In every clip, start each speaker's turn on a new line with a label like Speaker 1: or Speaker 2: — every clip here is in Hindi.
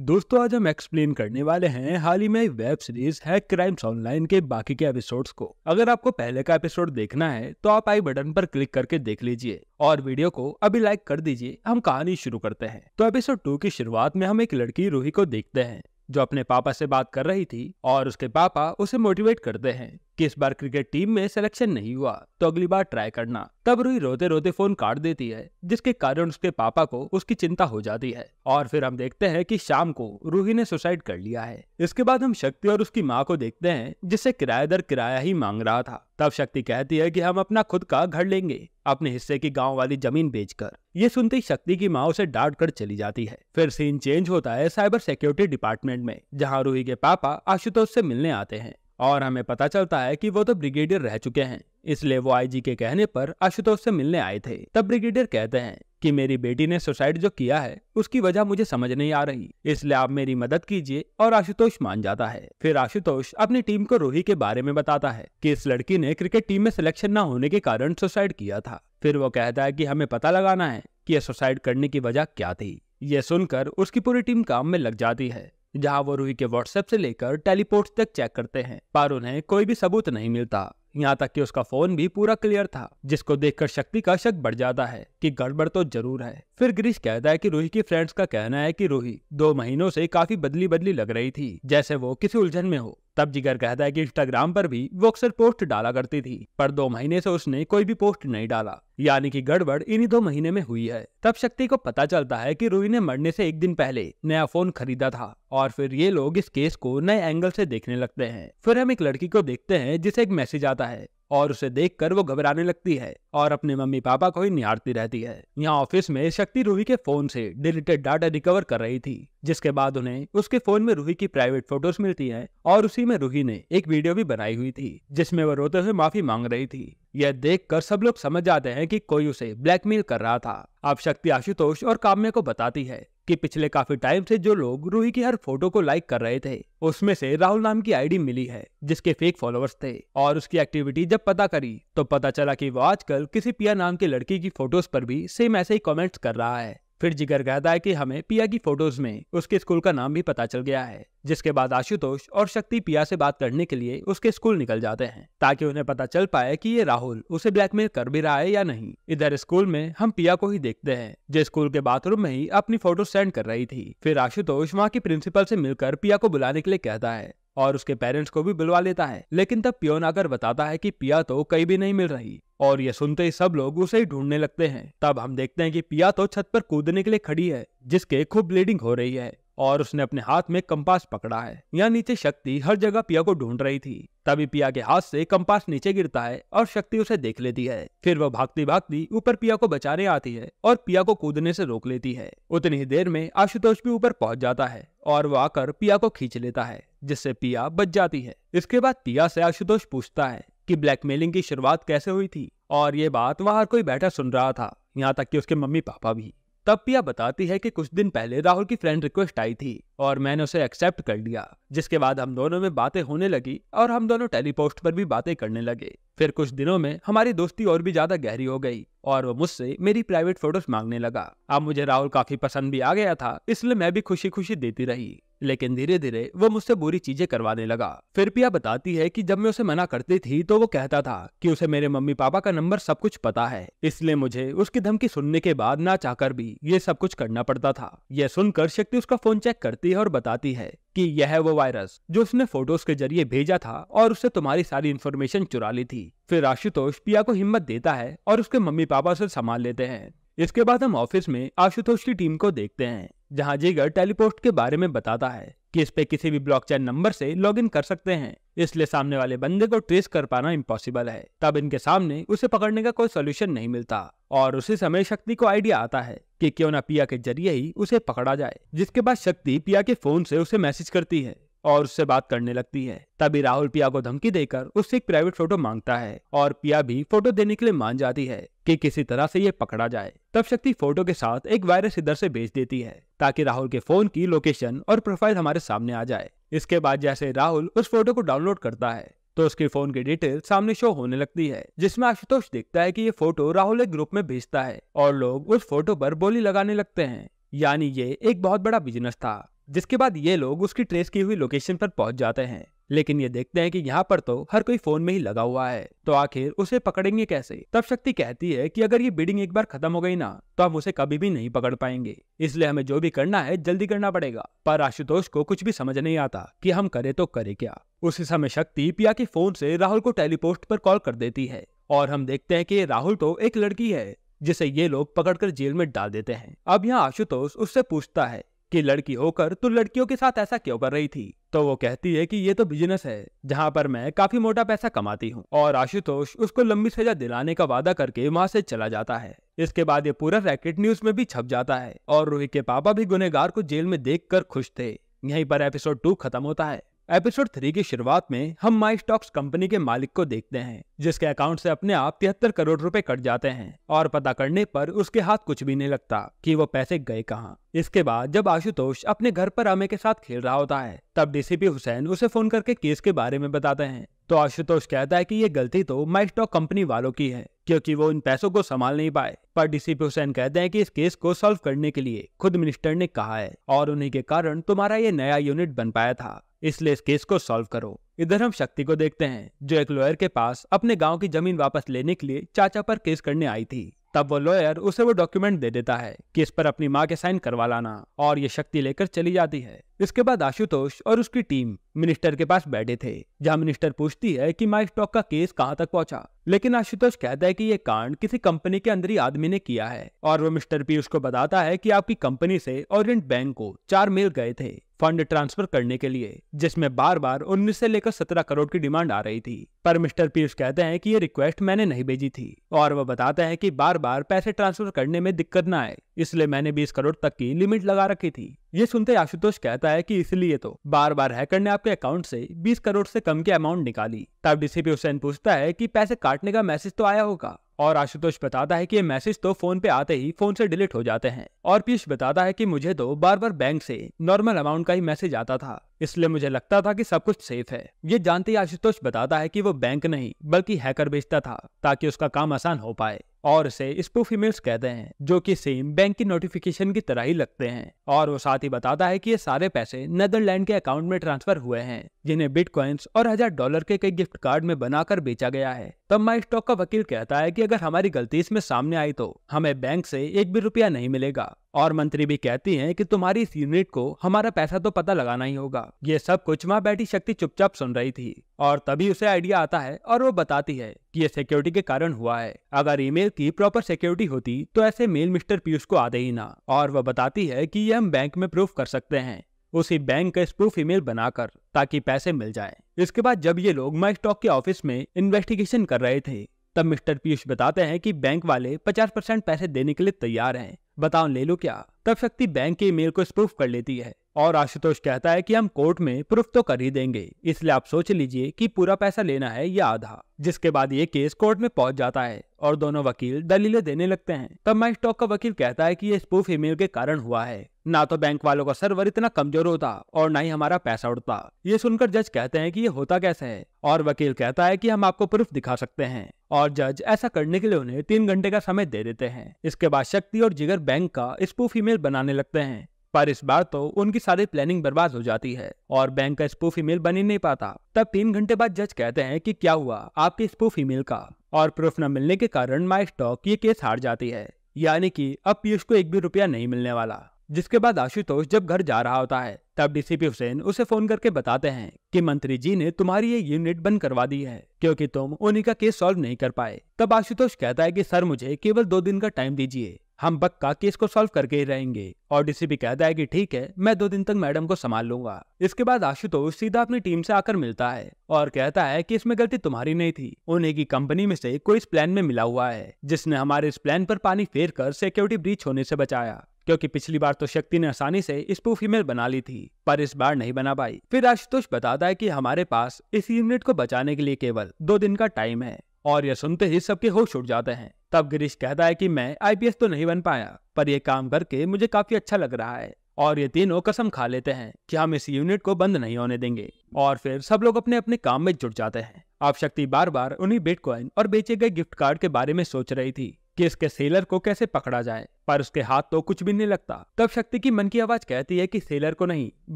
Speaker 1: दोस्तों आज हम एक्सप्लेन करने वाले हैं हाल ही में वेब सीरीज है क्राइम्स ऑनलाइन के बाकी के एपिसोड्स को अगर आपको पहले का एपिसोड देखना है तो आप आई बटन पर क्लिक करके देख लीजिए और वीडियो को अभी लाइक कर दीजिए हम कहानी शुरू करते हैं तो एपिसोड टू की शुरुआत में हम एक लड़की रूही को देखते हैं जो अपने पापा से बात कर रही थी और उसके पापा उसे मोटिवेट करते हैं कि इस बार क्रिकेट टीम में सिलेक्शन नहीं हुआ तो अगली बार ट्राई करना तब रूही रोते रोते फोन काट देती है जिसके कारण उसके पापा को उसकी चिंता हो जाती है और फिर हम देखते हैं कि शाम को रूही ने सुसाइड कर लिया है इसके बाद हम शक्ति और उसकी माँ को देखते हैं जिसे किराए दर किराया ही मांग रहा था तब शक्ति कहती है की हम अपना खुद का घर लेंगे अपने हिस्से की गाँव वाली जमीन बेच कर ये सुनते ही शक्ति की माँ उसे डांट कर चली जाती है फिर सीन चेंज होता है साइबर सिक्योरिटी डिपार्टमेंट में जहाँ रूही के पापा आशुतोष से मिलने आते हैं और हमें पता चलता है कि वो तो ब्रिगेडियर रह चुके हैं इसलिए वो आईजी के कहने पर आशुतोष से मिलने आए थे तब ब्रिगेडियर कहते हैं कि मेरी बेटी ने सुसाइड जो किया है उसकी वजह मुझे समझ नहीं आ रही इसलिए आप मेरी मदद कीजिए और आशुतोष मान जाता है फिर आशुतोष अपनी टीम को रोही के बारे में बताता है कि इस लड़की ने क्रिकेट टीम में सिलेक्शन न होने के कारण सुसाइड किया था फिर वो कहता है कि हमें पता लगाना है कि यह सुसाइड करने की वजह क्या थी ये सुनकर उसकी पूरी टीम काम में लग जाती है जहां वो रूही के व्हाट्सएप से लेकर टेलीपोर्ट तक चेक करते हैं पर उन्हें कोई भी सबूत नहीं मिलता यहाँ तक कि उसका फोन भी पूरा क्लियर था जिसको देखकर शक्ति का शक बढ़ जाता है कि गड़बड़ तो जरूर है फिर गिरीश कहता है कि रूही की फ्रेंड्स का कहना है कि रूही दो महीनों से काफी बदली बदली लग रही थी जैसे वो किसी उलझन में हो तब जिगर कहता है कि इंस्टाग्राम पर भी वो अक्सर पोस्ट डाला करती थी पर दो महीने से उसने कोई भी पोस्ट नहीं डाला यानी कि गड़बड़ इन्हीं दो महीने में हुई है तब शक्ति को पता चलता है कि रूही ने मरने से एक दिन पहले नया फोन खरीदा था और फिर ये लोग इस केस को नए एंगल से देखने लगते हैं फिर हम एक लड़की को देखते हैं जिसे एक मैसेज आता है और उसे देख वो घबराने लगती है और अपने मम्मी पापा को ही निहारती रहती है यहाँ ऑफिस में शक्ति रूही के फोन से डिलीटेड डाटा रिकवर कर रही थी जिसके बाद उन्हें उसके फोन में रूही की प्राइवेट फोटोज मिलती है और उसी में रूही ने एक वीडियो भी बनाई हुई थी जिसमे वो रोते हुए माफी मांग रही थी यह देख सब लोग समझ जाते हैं कि कोई उसे ब्लैकमेल कर रहा था अब शक्ति आशुतोष और काम्य को बताती है कि पिछले काफी टाइम से जो लोग रूही की हर फोटो को लाइक कर रहे थे उसमें से राहुल नाम की आईडी मिली है जिसके फेक फॉलोअर्स थे और उसकी एक्टिविटी जब पता करी तो पता चला कि वो आजकल किसी पिया नाम की लड़की की फोटोज पर भी सेम ऐसे ही कमेंट्स कर रहा है फिर जिगर कहता है कि हमें पिया की फोटोज में उसके स्कूल का नाम भी पता चल गया है जिसके बाद आशुतोष और शक्ति पिया से बात करने के लिए उसके स्कूल निकल जाते हैं ताकि उन्हें पता चल पाए कि ये राहुल उसे ब्लैकमेल कर भी रहा है या नहीं इधर स्कूल में हम पिया को ही देखते हैं जो स्कूल के बाथरूम में ही अपनी फोटो सेंड कर रही थी फिर आशुतोष वहाँ की प्रिंसिपल से मिलकर पिया को बुलाने के लिए कहता है और उसके पेरेंट्स को भी बुलवा लेता है लेकिन तब पियोन आकर बताता है कि पिया तो कहीं भी नहीं मिल रही और ये सुनते ही सब लोग उसे ही ढूंढने लगते हैं तब हम देखते हैं कि पिया तो छत पर कूदने के लिए खड़ी है जिसके खूब ब्लीडिंग हो रही है और उसने अपने हाथ में कंपास पकड़ा है यहाँ नीचे शक्ति हर जगह पिया को ढूंढ रही थी तभी पिया के हाथ से कंपास नीचे गिरता है और शक्ति उसे देख लेती है फिर वह भागती भागती ऊपर पिया को बचाने आती है और पिया को कूदने से रोक लेती है उतनी ही देर में आशुतोष भी ऊपर पहुंच जाता है और वह आकर पिया को खींच लेता है जिससे पिया बच जाती है इसके बाद पिया से आशुतोष पूछता है कि ब्लैकमेलिंग की शुरुआत कैसे हुई थी और ये बात वहां कोई बैठा सुन रहा था यहाँ तक कि उसके मम्मी पापा भी तब पिया बताती है कि कुछ दिन पहले राहुल की फ्रेंड रिक्वेस्ट आई थी और मैंने उसे एक्सेप्ट कर लिया जिसके बाद हम दोनों में बातें होने लगी और हम दोनों टेलीपोस्ट पर भी बातें करने लगे फिर कुछ दिनों में हमारी दोस्ती और भी ज्यादा गहरी हो गई और वो मुझसे मेरी प्राइवेट फोटोज मांगने लगा अब मुझे राहुल काफी पसंद भी आ गया था इसलिए मैं भी खुशी खुशी देती रही लेकिन धीरे धीरे वो मुझसे बुरी चीजें करवाने लगा फिर पिया बताती है कि जब मैं उसे मना करती थी तो वो कहता था कि उसे मेरे मम्मी पापा का नंबर सब कुछ पता है इसलिए मुझे उसकी धमकी सुनने के बाद ना चाहकर भी ये सब कुछ करना पड़ता था यह सुनकर शक्ति उसका फोन चेक करती है और बताती है कि यह है वो वायरस जो उसने फोटोज के जरिए भेजा था और उससे तुम्हारी सारी इन्फॉर्मेशन चुरा ली थी फिर आशुतोष पिया को हिम्मत देता है और उसके मम्मी पापा उसे संभाल लेते हैं इसके बाद हम ऑफिस में आशुतोष की टीम को देखते हैं जहां जिगर टेलीपोस्ट के बारे में बताता है कि इस पे किसी भी ब्लॉकचेन नंबर से लॉगिन कर सकते हैं इसलिए सामने वाले बंदे को ट्रेस कर पाना इम्पॉसिबल है तब इनके सामने उसे पकड़ने का कोई सोल्यूशन नहीं मिलता और उसी समय शक्ति को आइडिया आता है कि क्यों ना पिया के जरिए ही उसे पकड़ा जाए जिसके बाद शक्ति पिया के फोन से उसे मैसेज करती है और उससे बात करने लगती है तभी राहुल पिया को धमकी देकर उससे एक प्राइवेट फोटो मांगता है और पिया भी फोटो देने के लिए मान जाती है कि किसी तरह से ये पकड़ा जाए तब शक्ति फोटो के साथ एक वायरस इधर से भेज देती है ताकि राहुल के फोन की लोकेशन और प्रोफाइल हमारे सामने आ जाए इसके बाद जैसे राहुल उस फोटो को डाउनलोड करता है तो उसके फोन की डिटेल सामने शो होने लगती है जिसमें आशुतोष देखता है कि ये फोटो राहुल एक ग्रुप में भेजता है और लोग उस फोटो पर बोली लगाने लगते हैं यानी ये एक बहुत बड़ा बिजनेस था जिसके बाद ये लोग उसकी ट्रेस की हुई लोकेशन पर पहुंच जाते हैं लेकिन ये देखते हैं कि यहाँ पर तो हर कोई फोन में ही लगा हुआ है तो आखिर उसे पकड़ेंगे कैसे तब शक्ति कहती है कि अगर ये बीडिंग एक बार खत्म हो गई ना तो हम उसे कभी भी नहीं पकड़ पाएंगे इसलिए हमें जो भी करना है जल्दी करना पड़ेगा पर आशुतोष को कुछ भी समझ नहीं आता कि हम करे तो करे क्या उसी समय शक्ति पिया के फोन से राहुल को टेलीपोस्ट पर कॉल कर देती है और हम देखते हैं कि राहुल तो एक लड़की है जिसे ये लोग पकड़कर जेल में डाल देते हैं अब यहाँ आशुतोष उससे पूछता है कि लड़की होकर तू लड़कियों के साथ ऐसा क्यों कर रही थी तो वो कहती है कि ये तो बिजनेस है जहाँ पर मैं काफी मोटा पैसा कमाती हूँ और आशुतोष उसको लंबी सजा दिलाने का वादा करके वहाँ से चला जाता है इसके बाद ये पूरा रैकेट न्यूज में भी छप जाता है और रोहित के पापा भी गुनेगार को जेल में देख खुश थे यहीं पर एपिसोड टू खत्म होता है एपिसोड थ्री की शुरुआत में हम माई स्टॉक्स कंपनी के मालिक को देखते हैं जिसके अकाउंट से अपने आप तिहत्तर करोड़ रुपए कट जाते हैं और पता करने पर उसके हाथ कुछ भी नहीं लगता कि वो पैसे गए कहाँ इसके बाद जब आशुतोष अपने घर पर आमे के साथ खेल रहा होता है तब डीसीपी हुसैन उसे फोन करके केस के बारे में बताते हैं तो आशुतोष कहता है कि ये गलती तो माई स्टॉक कंपनी वालों की है क्योंकि वो इन पैसों को संभाल नहीं पाए पर डीसीपी हुसैन कहते हैं कि इस केस को सॉल्व करने के लिए खुद मिनिस्टर ने कहा है और उन्हीं के कारण तुम्हारा ये नया यूनिट बन पाया था इसलिए इस केस को सॉल्व करो इधर हम शक्ति को देखते हैं जो एक लॉयर के पास अपने गांव की जमीन वापस लेने के लिए चाचा पर केस करने आई थी तब वो लॉयर उसे वो डॉक्यूमेंट दे देता है कि इस पर अपनी माँ के साइन करवा लाना और ये शक्ति लेकर चली जाती है इसके बाद आशुतोष और उसकी टीम मिनिस्टर के पास बैठे थे जहाँ मिनिस्टर पूछती है कि माइक स्टॉक का केस कहाँ तक पहुँचा लेकिन आशुतोष कहता है कि ये कांड किसी कंपनी के अंदर ही आदमी ने किया है और वो मिस्टर पी उसको बताता है कि आपकी कंपनी से ओरियंट बैंक को चार मेल गए थे फंड ट्रांसफर करने के लिए जिसमें बार बार 19 से लेकर 17 करोड़ की डिमांड आ रही थी पर मिस्टर पीयूष कहते हैं कि ये रिक्वेस्ट मैंने नहीं भेजी थी और वह बताते हैं कि बार बार पैसे ट्रांसफर करने में दिक्कत ना आए इसलिए मैंने 20 करोड़ तक की लिमिट लगा रखी थी ये सुनते आशुतोष कहता है कि इसलिए तो बार बार हैकर ने आपके अकाउंट से 20 करोड़ से कम की अमाउंट निकाली तब डीसीपी हुसैन पूछता है कि पैसे काटने का मैसेज तो आया होगा और आशुतोष बताता है कि ये मैसेज तो फोन पे आते ही फोन से डिलीट हो जाते हैं और पीयूष बताता है कि मुझे तो बार बार बैंक से नॉर्मल अमाउंट का ही मैसेज आता था इसलिए मुझे लगता था कि सब कुछ सेफ है ये जानते ही आशुतोष बताता है कि वो बैंक नहीं बल्कि हैकर बेचता था ताकि उसका काम आसान हो पाए और इसे स्पूफ ईमेल्स कहते हैं जो कि सेम बैंक की नोटिफिकेशन की तरह ही लगते हैं और वो साथ ही बताता है कि ये सारे पैसे नेदरलैंड के अकाउंट में ट्रांसफर हुए हैं जिन्हें बिटकॉइंस और हजार डॉलर के कई गिफ्ट कार्ड में बनाकर बेचा गया है तब माई स्टॉक का वकील कहता है कि अगर हमारी गलती इसमें सामने आई तो हमें बैंक से एक भी रुपया नहीं मिलेगा और मंत्री भी कहती हैं कि तुम्हारी इस यूनिट को हमारा पैसा तो पता लगाना ही होगा ये सब कुछ माँ बैठी शक्ति चुपचाप सुन रही थी और तभी उसे आइडिया आता है और वो बताती है कि ये सिक्योरिटी के कारण हुआ है अगर ईमेल की प्रॉपर सिक्योरिटी होती तो ऐसे मेल मिस्टर पीयूष को आते ही ना और वह बताती है की ये हम बैंक में प्रूफ कर सकते हैं उसी बैंक का प्रूफ ईमेल बनाकर ताकि पैसे मिल जाए इसके बाद जब ये लोग माई स्टॉक के ऑफिस में इन्वेस्टिगेशन कर रहे थे तब मिस्टर पीयूष बताते हैं कि बैंक वाले 50 परसेंट पैसे देने के लिए तैयार हैं बताओ ले लो क्या तब शक्ति बैंक के ईमेल को प्रूफ कर लेती है और आशुतोष कहता है कि हम कोर्ट में प्रूफ तो कर ही देंगे इसलिए आप सोच लीजिए कि पूरा पैसा लेना है या आधा जिसके बाद ये केस कोर्ट में पहुंच जाता है और दोनों वकील दलीलें देने लगते हैं तब माइक स्टॉक का वकील कहता है कि ये स्पूफ ईमेल के कारण हुआ है ना तो बैंक वालों का सर्वर इतना कमजोर होता और ना ही हमारा पैसा उड़ता ये सुनकर जज कहते हैं कि ये होता कैसे है और वकील कहता है कि हम आपको प्रूफ दिखा सकते हैं और जज ऐसा करने के लिए उन्हें तीन घंटे का समय दे देते हैं इसके बाद शक्ति और जिगर बैंक का स्पूफ ईमेल बनाने लगते हैं पर इस बार तो उनकी सारी प्लानिंग बर्बाद हो जाती है और बैंक का स्पूफ ईमेल बन ही नहीं पाता तब तीन घंटे बाद जज कहते हैं कि क्या हुआ आपके स्पूफ ईमेल का और प्रूफ न मिलने के कारण माई स्टॉक ये केस हार जाती है यानी कि अब पीयूष को एक भी रुपया नहीं मिलने वाला जिसके बाद आशुतोष जब घर जा रहा होता है तब डीसीपी हुसैन उसे फोन करके बताते हैं कि मंत्री जी ने तुम्हारी ये यूनिट बंद करवा दी है क्योंकि तुम उन्हीं का केस सॉल्व नहीं कर पाए तब आशुतोष कहता है कि सर मुझे केवल दो दिन का टाइम दीजिए हम बक्का केस को सॉल्व करके ही रहेंगे और डीसीपी कहता है कि ठीक है मैं दो दिन तक मैडम को संभाल लूंगा इसके बाद आशुतोष सीधा अपनी टीम से आकर मिलता है और कहता है कि इसमें गलती तुम्हारी नहीं थी उन्हें की कंपनी में से कोई इस प्लान में मिला हुआ है जिसने हमारे इस प्लान पर पानी फेर कर सिक्योरिटी ब्रीच होने से बचाया क्योंकि पिछली बार तो शक्ति ने आसानी से स्पूफ ईमेल बना ली थी पर इस बार नहीं बना पाई फिर आशुतोष बताता है कि हमारे पास इस यूनिट को बचाने के लिए केवल दो दिन का टाइम है और यह सुनते ही सबके होश उड़ जाते हैं तब गिरीश कहता है कि मैं आईपीएस तो नहीं बन पाया पर यह काम करके मुझे काफी अच्छा लग रहा है और ये तीनों कसम खा लेते हैं कि हम इस यूनिट को बंद नहीं होने देंगे और फिर सब लोग अपने अपने काम में जुट जाते हैं आप शक्ति बार बार उन्हीं बिटकॉइन और बेचे गए गिफ्ट कार्ड के बारे में सोच रही थी कि इसके सेलर को कैसे पकड़ा जाए पर उसके हाथ तो कुछ भी नहीं लगता तब शक्ति की मन की आवाज कहती है कि सेलर को नहीं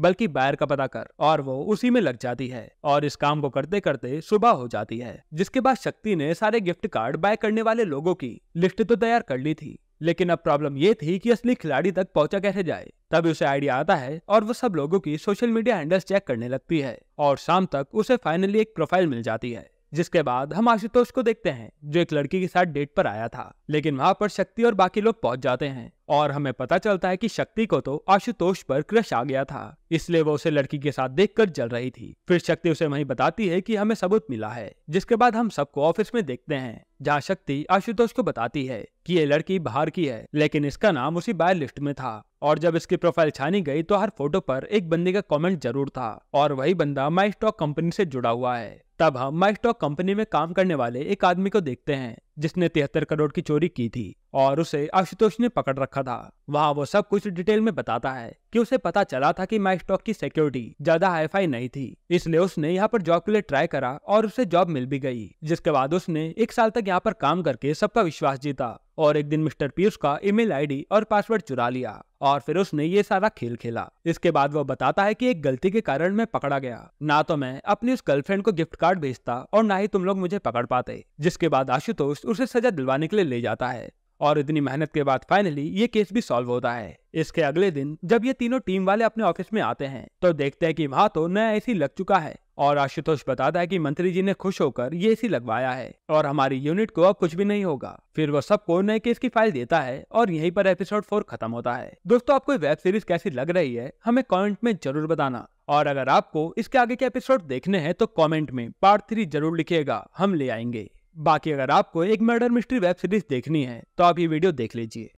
Speaker 1: बल्कि बायर का पता कर और वो उसी में लग जाती है और इस काम को करते करते सुबह हो जाती है जिसके बाद शक्ति ने सारे गिफ्ट कार्ड बाय करने वाले लोगों की लिस्ट तो तैयार कर ली थी लेकिन अब प्रॉब्लम ये थी कि असली खिलाड़ी तक पहुंचा कैसे जाए तभी उसे आइडिया आता है और वो सब लोगों की सोशल मीडिया हैंडल्स चेक करने लगती है और शाम तक उसे फाइनली एक प्रोफाइल मिल जाती है जिसके बाद हम आशुतोष को देखते हैं जो एक लड़की के साथ डेट पर आया था लेकिन वहां पर शक्ति और बाकी लोग पहुंच जाते हैं और हमें पता चलता है कि शक्ति को तो आशुतोष पर क्रश आ गया था इसलिए वो उसे लड़की के साथ देखकर जल रही थी फिर शक्ति उसे वहीं बताती है कि हमें सबूत मिला है जिसके बाद हम सबको ऑफिस में देखते हैं जहाँ शक्ति आशुतोष को बताती है कि ये लड़की बाहर की है लेकिन इसका नाम उसी बायो लिस्ट में था और जब इसकी प्रोफाइल छानी गई तो हर फोटो पर एक बंदे का कमेंट जरूर था और वही बंदा माई स्टॉक कंपनी से जुड़ा हुआ है तब हम माई स्टॉक कंपनी में काम करने वाले एक आदमी को देखते हैं जिसने तिहत्तर करोड़ की चोरी की थी और उसे आशुतोष ने पकड़ रखा था वहाँ वो सब कुछ डिटेल में बताता है कि उसे पता चला था कि माई स्टॉक की सिक्योरिटी ज्यादा हाईफाई नहीं थी इसलिए उसने यहाँ पर जॉब के लिए ट्राई करा और उसे जॉब मिल भी गई जिसके बाद उसने एक साल तक यहाँ पर काम करके सबका विश्वास जीता और एक दिन मिस्टर पीयूष का ईमेल आईडी और पासवर्ड चुरा लिया और फिर उसने ये सारा खेल खेला इसके बाद वो बताता है कि एक गलती के कारण मैं पकड़ा गया ना तो मैं अपनी उस गर्लफ्रेंड को गिफ्ट कार्ड भेजता और ना ही तुम लोग मुझे पकड़ पाते जिसके बाद आशुतोष उसे सजा दिलवाने के लिए ले जाता है और इतनी मेहनत के बाद फाइनली ये केस भी सॉल्व होता है इसके अगले दिन जब ये तीनों टीम वाले अपने ऑफिस में आते हैं तो देखते हैं कि वहाँ तो नया एसी लग चुका है और आशुतोष बताता है कि मंत्री जी ने खुश होकर ये एसी लगवाया है और हमारी यूनिट को अब कुछ भी नहीं होगा फिर वो सबको नए केस की फाइल देता है और यहीं पर एपिसोड फोर खत्म होता है दोस्तों आपको वेब सीरीज कैसी लग रही है हमें कमेंट में जरूर बताना और अगर आपको इसके आगे के एपिसोड देखने हैं तो कमेंट में पार्ट थ्री जरूर लिखिएगा हम ले आएंगे बाकी अगर आपको एक मर्डर मिस्ट्री वेब सीरीज देखनी है तो आप ये वीडियो देख लीजिए